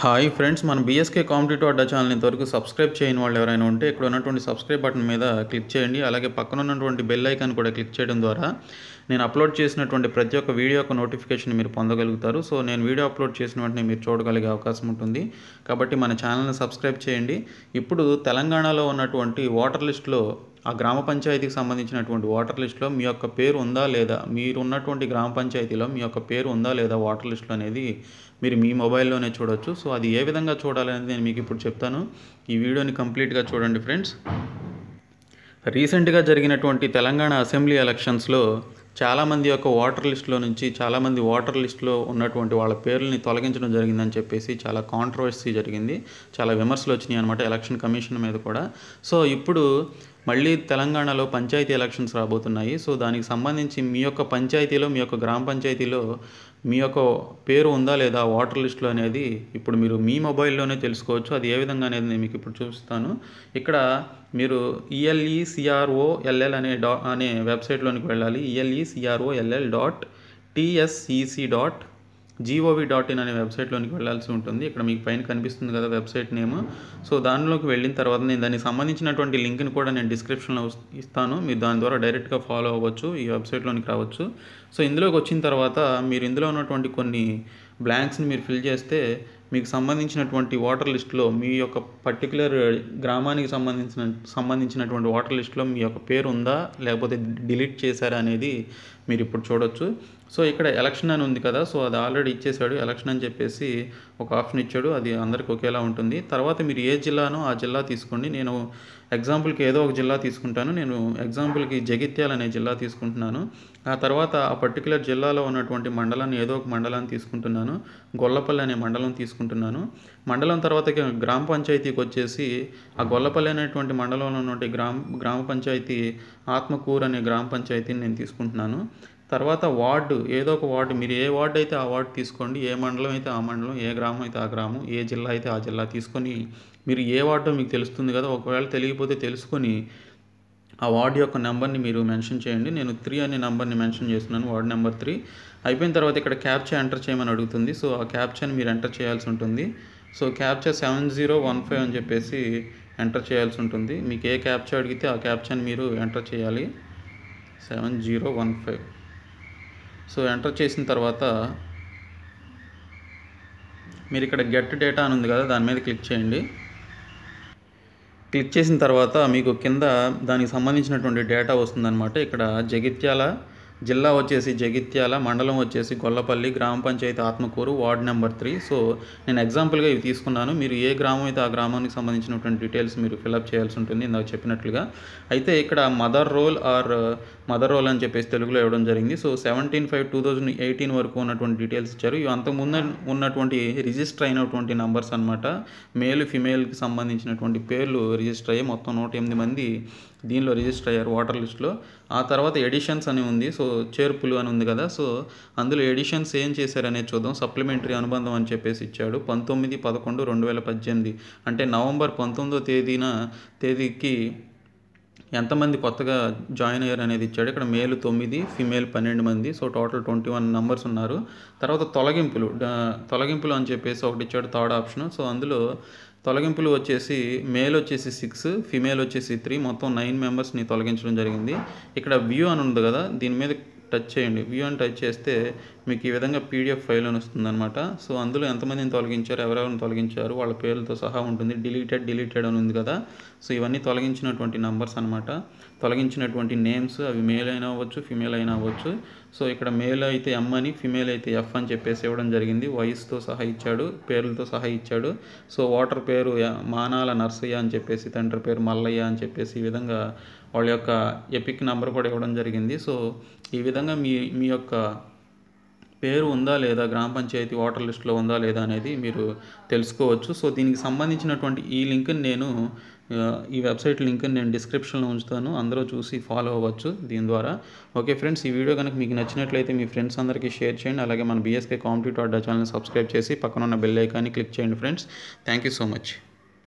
hi friends మన BSK competitive Adda channel ఇంతవరకు subscribe చేయని వాళ్ళు ఎవరైనా ఉంటే ఇక్కడ ఉన్నటువంటి సబ్స్క్రైబ్ బటన్ మీద క్లిక్ చేయండి అలాగే పక్కన ఉన్నటువంటి బెల్ ఐకాన్ కూడా క్లిక్ చేయడం ద్వారా నేను అప్లోడ్ చేసినటువంటి ప్రతి ఒక్క వీడియో యొక్క నోటిఫికేషన్ మీరు పొందగలుగుతారు సో నేను వీడియో అప్లోడ్ చేసిన వెంటనే మీరు చూడగలిగే అవకాశం ఉంటుంది కాబట్టి మన ఛానల్ని సబ్స్క్రైబ్ చేయండి ఇప్పుడు తెలంగాణలో ఉన్నటువంటి ఓటర్ లిస్టులో ఆ గ్రామ పంచాయతీకి సంబంధించినటువంటి ఓటర్ లిస్టులో మీ యొక్క పేరు ఉందా లేదా మీరు ఉన్నటువంటి గ్రామ పంచాయతీలో మీ యొక్క పేరు ఉందా లేదా ఓటర్ లిస్టులో అనేది మీరు మీ మొబైల్లోనే చూడొచ్చు సో అది ఏ విధంగా చూడాలనేది నేను మీకు ఇప్పుడు చెప్తాను ఈ వీడియోని కంప్లీట్గా చూడండి ఫ్రెండ్స్ రీసెంట్గా జరిగినటువంటి తెలంగాణ అసెంబ్లీ ఎలక్షన్స్లో చాలామంది యొక్క ఓటర్ లిస్టులో నుంచి చాలామంది ఓటర్ లిస్టులో ఉన్నటువంటి వాళ్ళ పేర్లని తొలగించడం జరిగిందని చెప్పేసి చాలా కాంట్రవర్సీ జరిగింది చాలా విమర్శలు వచ్చినాయి అనమాట ఎలక్షన్ కమిషన్ మీద కూడా సో ఇప్పుడు మళ్ళీ తెలంగాణలో పంచాయతీ ఎలక్షన్స్ రాబోతున్నాయి సో దానికి సంబంధించి మీ యొక్క పంచాయతీలో మీ యొక్క గ్రామ పంచాయతీలో మీ యొక్క పేరు ఉందా లేదా వాటర్ లిస్ట్లో అనేది ఇప్పుడు మీరు మీ మొబైల్లోనే తెలుసుకోవచ్చు అది ఏ విధంగా అనేది నేను మీకు ఇప్పుడు చూపిస్తాను ఇక్కడ మీరు ఈఎల్ఈ సిఆర్ఓ ఎల్ఎల్ అనే డా అనే వెబ్సైట్లోనికి వెళ్ళాలి ELE CRO LL dot TSEC dot GOV dot in అనే వెబ్సైట్లోనికి వెళ్ళాల్సి ఉంటుంది ఇక్కడ మీకు పైన కనిపిస్తుంది కదా వెబ్సైట్ నేమ్ సో దానిలోకి వెళ్ళిన తర్వాత నేను దానికి సంబంధించినటువంటి లింక్ని కూడా నేను డిస్క్రిప్షన్లో ఇస్తాను మీరు దాని ద్వారా డైరెక్ట్గా ఫాలో అవ్వచ్చు ఈ వెబ్సైట్లోనికి రావచ్చు సో ఇందులోకి వచ్చిన తర్వాత మీరు ఇందులో ఉన్నటువంటి కొన్ని బ్లాంక్స్ని మీరు ఫిల్ చేస్తే మీకు సంబంధించినటువంటి వాటర్ లిస్ట్లో మీ యొక్క పర్టికులర్ గ్రామానికి సంబంధించిన సంబంధించినటువంటి వాటర్ లిస్ట్లో మీ యొక్క పేరు ఉందా లేకపోతే డిలీట్ చేశారా అనేది మీరు ఇప్పుడు చూడొచ్చు సో ఇక్కడ ఎలక్షన్ అని ఉంది కదా సో అది ఆల్రెడీ ఇచ్చేసాడు ఎలక్షన్ అని చెప్పేసి ఒక ఆప్షన్ ఇచ్చాడు అది అందరికీ ఒకేలా ఉంటుంది తర్వాత మీరు ఏ జిల్లానో ఆ జిల్లా తీసుకోండి నేను ఎగ్జాంపుల్కి ఏదో ఒక జిల్లా తీసుకుంటాను నేను ఎగ్జాంపుల్కి జగిత్యాల అనే జిల్లా తీసుకుంటున్నాను ఆ తర్వాత ఆ పర్టికులర్ జిల్లాలో ఉన్నటువంటి మండలాన్ని ఏదో ఒక మండలాన్ని తీసుకుంటున్నాను గొల్లపల్లి అనే మండలం తీసుకుంటున్నాను మండలం తర్వాత గ్రామ పంచాయతీకి వచ్చేసి ఆ గొల్లపల్లి అనేటువంటి మండలంలో ఉన్నటువంటి గ్రామ గ్రామ పంచాయతీ ఆత్మకూర్ అనే గ్రామ పంచాయతీని నేను తీసుకుంటున్నాను తర్వాత వార్డు ఏదో ఒక వార్డు మీరు ఏ వార్డు అయితే ఆ వార్డు తీసుకోండి ఏ మండలం అయితే ఆ మండలం ఏ గ్రామం అయితే ఆ గ్రామం ఏ జిల్లా అయితే ఆ జిల్లా తీసుకొని మీరు ఏ వార్డో మీకు తెలుస్తుంది కదా ఒకవేళ తెలియకపోతే తెలుసుకొని ఆ వార్డు యొక్క నెంబర్ని మీరు మెన్షన్ చేయండి నేను త్రీ అనే నెంబర్ని మెన్షన్ చేస్తున్నాను వార్డ్ నెంబర్ త్రీ అయిపోయిన తర్వాత ఇక్కడ క్యాప్చర్ ఎంటర్ చేయమని అడుగుతుంది సో ఆ క్యాప్చర్ని మీరు ఎంటర్ చేయాల్సి ఉంటుంది so captcha seven zero one five అని చెప్పేసి ఎంటర్ చేయాల్సి ఉంటుంది మీకు ఏ క్యాప్చర్ అడిగితే ఆ క్యాప్చర్ని మీరు ఎంటర్ చేయాలి seven zero one five so enter చేసిన తర్వాత మీరు ఇక్కడ గెట్ డేటా అని ఉంది కదా దాని మీద క్లిక్ చేయండి క్లిక్ చేసిన తర్వాత మీకు కింద దానికి సంబంధించినటువంటి డేటా వస్తుందన్నమాట ఇక్కడ జగిత్యాల జిల్లా వచ్చేసి జగిత్యాల మండలం వచ్చేసి గొల్లపల్లి గ్రామ panchayat Atmakur ward number three so నేను ఎగ్జాంపుల్గా ఇవి తీసుకున్నాను మీరు ఏ గ్రామం అయితే ఆ గ్రామానికి సంబంధించినటువంటి డీటెయిల్స్ మీరు ఫిలప్ చేయాల్సి ఉంటుంది ఇందాక చెప్పినట్లుగా అయితే ఇక్కడ mother roll or mother roll అని చెప్పేసి తెలుగులో ఇవ్వడం జరిగింది so seventeen five two thousand eighteen వరకు ఉన్నటువంటి డీటెయిల్స్ ఇచ్చారు ఇవి అంతకుముందు ఉన్నటువంటి రిజిస్టర్ అయినటువంటి నంబర్స్ అనమాట మేల్ ఫిమేల్కి సంబంధించినటువంటి పేర్లు రిజిస్టర్ అయ్యి మొత్తం నూట ఎనిమిది మంది దీనిలో రిజిస్టర్ అయ్యారు ఓటర్ లిస్ట్లో ఆ తర్వాత ఎడిషన్స్ అని ఉంది సో చేర్పులు అని ఉంది కదా సో అందులో ఎడిషన్స్ ఏం చేశారనే చూద్దాం సప్లిమెంటరీ అనుబంధం అని చెప్పేసి ఇచ్చాడు పంతొమ్మిది పదకొండు రెండు వేల పద్దెనిమిది అంటే నవంబర్ పంతొమ్మిదో తేదీన తేదీకి ఎంతమంది కొత్తగా జాయిన్ అయ్యారు అనేది ఇచ్చాడు ఇక్కడ మేలు తొమ్మిది ఫిమేల్ పన్నెండు మంది so total twenty one numbers ఉన్నారు తర్వాత తొలగింపులు తొలగింపులు అని చెప్పేసి ఒకటి ఇచ్చాడు థర్డ్ ఆప్షన్ సో అందులో తొలగింపులు వచ్చేసి మేల్ వచ్చేసి సిక్స్ ఫిమేల్ వచ్చేసి త్రీ మొత్తం నైన్ మెంబర్స్ని తొలగించడం జరిగింది ఇక్కడ వ్యూ అని ఉంది కదా దీని మీద టచ్ చేయండి వ్యూ అని టచ్ చేస్తే మీకు ఈ విధంగా పీడిఎఫ్ ఫైల్ అని వస్తుంది అనమాట సో అందులో ఎంతమందిని తొలగించారు ఎవరెవరిని తొలగించారు వాళ్ళ పేర్లతో సహా ఉంటుంది డిలీటెడ్ డిలీటెడ్ అని ఉంది కదా సో ఇవన్నీ తొలగించినటువంటి నంబర్స్ అనమాట తొలగించినటువంటి నేమ్స్ అవి మేల్ అయినా అవ్వచ్చు ఫిమేల్ అయినా అవ్వచ్చు సో ఇక్కడ మేల్ అయితే ఎమ్ అని ఫిమేల్ అయితే ఎఫ్ అని చెప్పేసి ఇవ్వడం జరిగింది వయసుతో సహా ఇచ్చాడు పేర్లతో సహా ఇచ్చాడు సో వాటర్ పేరు మానాల నర్సయ్య అని చెప్పేసి తండ్రి పేరు మల్లయ్య అని చెప్పేసి ఈ విధంగా వాళ్ళ యొక్క ఎపిక్ నెంబర్ కూడా ఇవ్వడం జరిగింది సో ఈ విధంగా మీ మీ యొక్క పేరు ఉందా లేదా గ్రామ పంచాయతీ ఓటర్ లిస్టులో ఉందా లేదా అనేది మీరు తెలుసుకోవచ్చు సో దీనికి సంబంధించినటువంటి ఈ లింక్ని నేను ఈ వెబ్సైట్ లింక్ని నేను డిస్క్రిప్షన్లో ఉంచుతాను అందరూ చూసి ఫాలో అవ్వచ్చు దీని ద్వారా ఓకే ఫ్రెండ్స్ ఈ వీడియో కనుక మీకు నచ్చినట్లయితే మీ ఫ్రెండ్స్ అందరికీ షేర్ చేయండి అలాగే మన బీఎస్కే కాంపిటేటివ్ ఛానల్ ఛానల్ని సబ్స్క్రైబ్ చేసి పక్కన ఉన్న బెల్ ఐకాన్ని క్లిక్ చేయండి friends thank you so much